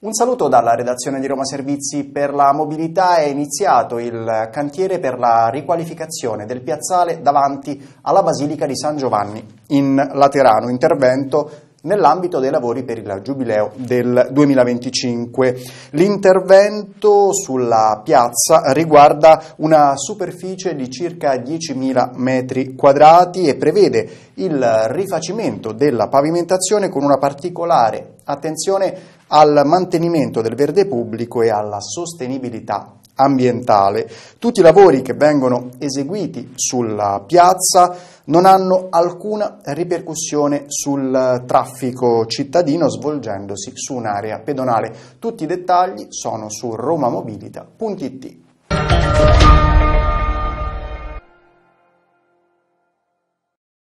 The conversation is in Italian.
Un saluto dalla redazione di Roma Servizi per la mobilità. È iniziato il cantiere per la riqualificazione del piazzale davanti alla Basilica di San Giovanni in Laterano, intervento nell'ambito dei lavori per il giubileo del 2025. L'intervento sulla piazza riguarda una superficie di circa 10.000 metri quadrati e prevede il rifacimento della pavimentazione con una particolare attenzione al mantenimento del verde pubblico e alla sostenibilità ambientale. Tutti i lavori che vengono eseguiti sulla piazza non hanno alcuna ripercussione sul traffico cittadino svolgendosi su un'area pedonale. Tutti i dettagli sono su romamobilita.it.